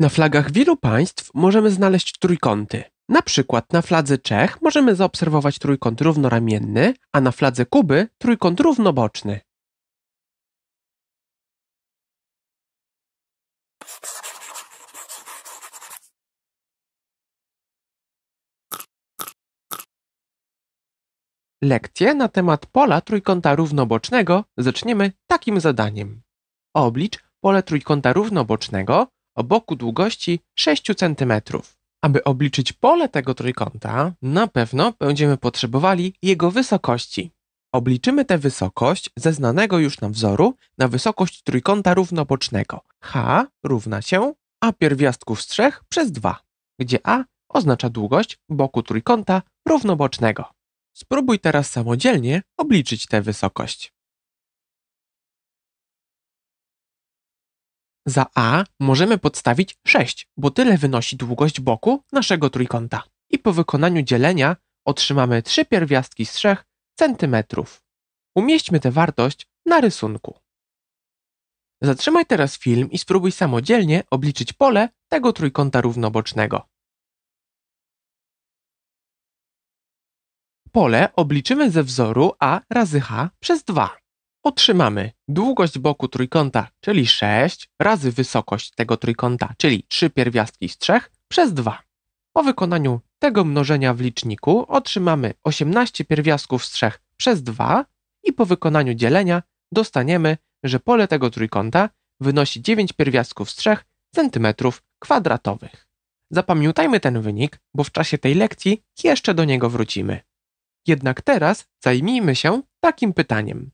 Na flagach wielu państw możemy znaleźć trójkąty. Na przykład na fladze Czech możemy zaobserwować trójkąt równoramienny, a na fladze Kuby trójkąt równoboczny. Lekcję na temat pola trójkąta równobocznego zaczniemy takim zadaniem. Oblicz pole trójkąta równobocznego o boku długości 6 cm. Aby obliczyć pole tego trójkąta, na pewno będziemy potrzebowali jego wysokości. Obliczymy tę wysokość ze znanego już nam wzoru na wysokość trójkąta równobocznego. h równa się a pierwiastków z 3 przez 2, gdzie a oznacza długość boku trójkąta równobocznego. Spróbuj teraz samodzielnie obliczyć tę wysokość. Za A możemy podstawić 6, bo tyle wynosi długość boku naszego trójkąta. I po wykonaniu dzielenia otrzymamy 3 pierwiastki z 3 cm. Umieśćmy tę wartość na rysunku. Zatrzymaj teraz film i spróbuj samodzielnie obliczyć pole tego trójkąta równobocznego. Pole obliczymy ze wzoru A razy H przez 2 otrzymamy długość boku trójkąta, czyli 6, razy wysokość tego trójkąta, czyli 3 pierwiastki z 3, przez 2. Po wykonaniu tego mnożenia w liczniku otrzymamy 18 pierwiastków z 3 przez 2 i po wykonaniu dzielenia dostaniemy, że pole tego trójkąta wynosi 9 pierwiastków z 3 cm kwadratowych. Zapamiętajmy ten wynik, bo w czasie tej lekcji jeszcze do niego wrócimy. Jednak teraz zajmijmy się takim pytaniem.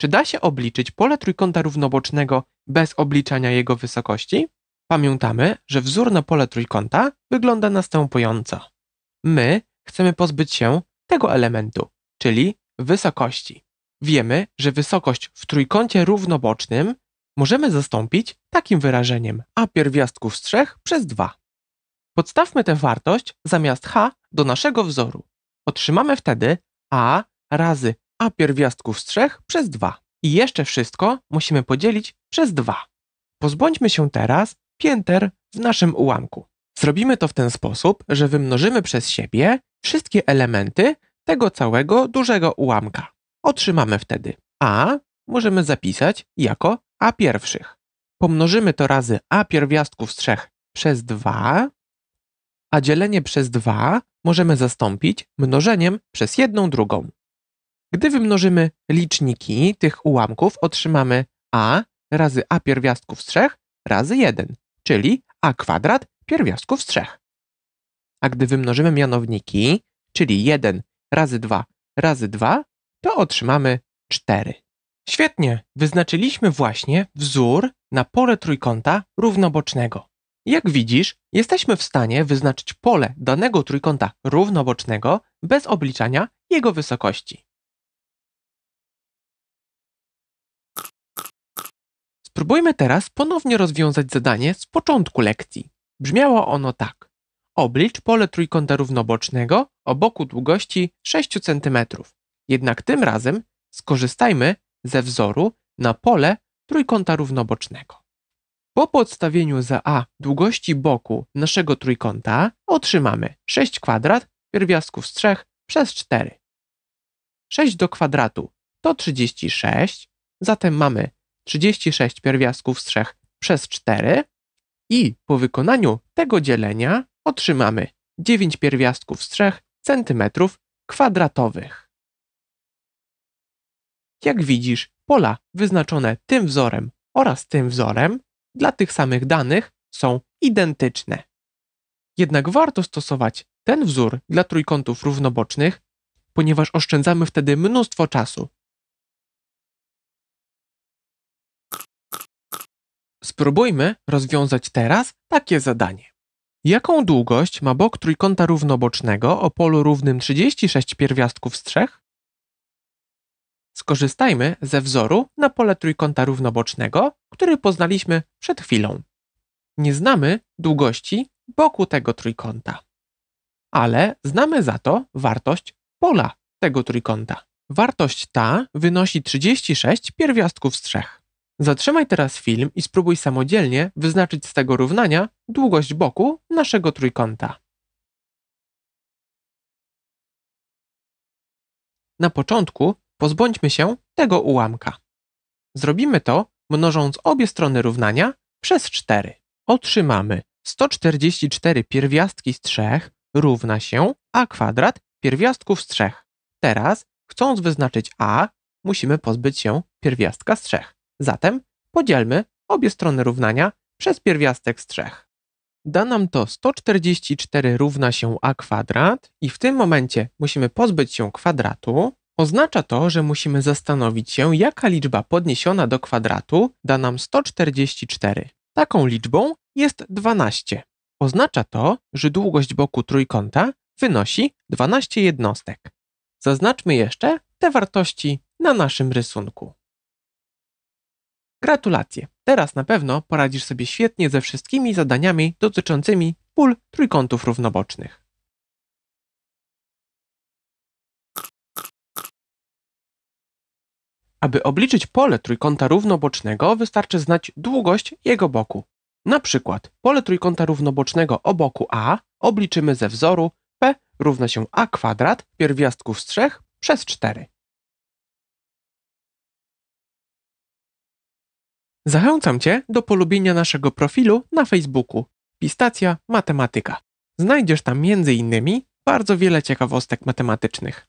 Czy da się obliczyć pole trójkąta równobocznego bez obliczania jego wysokości? Pamiętamy, że wzór na pole trójkąta wygląda następująco. My chcemy pozbyć się tego elementu, czyli wysokości. Wiemy, że wysokość w trójkącie równobocznym możemy zastąpić takim wyrażeniem a pierwiastków z 3 przez 2. Podstawmy tę wartość zamiast h do naszego wzoru. Otrzymamy wtedy a razy a pierwiastków z trzech przez dwa. I jeszcze wszystko musimy podzielić przez dwa. Pozbądźmy się teraz pięter w naszym ułamku. Zrobimy to w ten sposób, że wymnożymy przez siebie wszystkie elementy tego całego dużego ułamka. Otrzymamy wtedy a możemy zapisać jako a pierwszych. Pomnożymy to razy a pierwiastków z 3 przez 2, a dzielenie przez 2 możemy zastąpić mnożeniem przez jedną drugą. Gdy wymnożymy liczniki tych ułamków, otrzymamy a razy a pierwiastków z 3 razy 1, czyli a kwadrat pierwiastków z 3. A gdy wymnożymy mianowniki, czyli 1 razy 2 razy 2, to otrzymamy 4. Świetnie! Wyznaczyliśmy właśnie wzór na pole trójkąta równobocznego. Jak widzisz, jesteśmy w stanie wyznaczyć pole danego trójkąta równobocznego bez obliczania jego wysokości. Spróbujmy teraz ponownie rozwiązać zadanie z początku lekcji. Brzmiało ono tak. Oblicz pole trójkąta równobocznego o boku długości 6 cm. Jednak tym razem skorzystajmy ze wzoru na pole trójkąta równobocznego. Po podstawieniu za A długości boku naszego trójkąta otrzymamy 6 kwadrat pierwiastków z 3 przez 4. 6 do kwadratu to 36, zatem mamy 36 pierwiastków z 3 przez 4 i po wykonaniu tego dzielenia otrzymamy 9 pierwiastków z 3 cm kwadratowych. Jak widzisz, pola wyznaczone tym wzorem oraz tym wzorem dla tych samych danych są identyczne. Jednak warto stosować ten wzór dla trójkątów równobocznych, ponieważ oszczędzamy wtedy mnóstwo czasu, Spróbujmy rozwiązać teraz takie zadanie. Jaką długość ma bok trójkąta równobocznego o polu równym 36 pierwiastków z 3? Skorzystajmy ze wzoru na pole trójkąta równobocznego, który poznaliśmy przed chwilą. Nie znamy długości boku tego trójkąta, ale znamy za to wartość pola tego trójkąta. Wartość ta wynosi 36 pierwiastków z 3. Zatrzymaj teraz film i spróbuj samodzielnie wyznaczyć z tego równania długość boku naszego trójkąta. Na początku pozbądźmy się tego ułamka. Zrobimy to mnożąc obie strony równania przez 4. Otrzymamy 144 pierwiastki z 3 równa się a kwadrat pierwiastków z 3. Teraz, chcąc wyznaczyć a, musimy pozbyć się pierwiastka z 3. Zatem podzielmy obie strony równania przez pierwiastek z 3. Da nam to 144 równa się a kwadrat i w tym momencie musimy pozbyć się kwadratu. Oznacza to, że musimy zastanowić się, jaka liczba podniesiona do kwadratu da nam 144. Taką liczbą jest 12. Oznacza to, że długość boku trójkąta wynosi 12 jednostek. Zaznaczmy jeszcze te wartości na naszym rysunku. Gratulacje! Teraz na pewno poradzisz sobie świetnie ze wszystkimi zadaniami dotyczącymi pól trójkątów równobocznych. Aby obliczyć pole trójkąta równobocznego, wystarczy znać długość jego boku. Na przykład pole trójkąta równobocznego o boku A obliczymy ze wzoru P równa się A kwadrat pierwiastków z 3 przez 4. Zachęcam Cię do polubienia naszego profilu na Facebooku Pistacja Matematyka. Znajdziesz tam m.in. bardzo wiele ciekawostek matematycznych.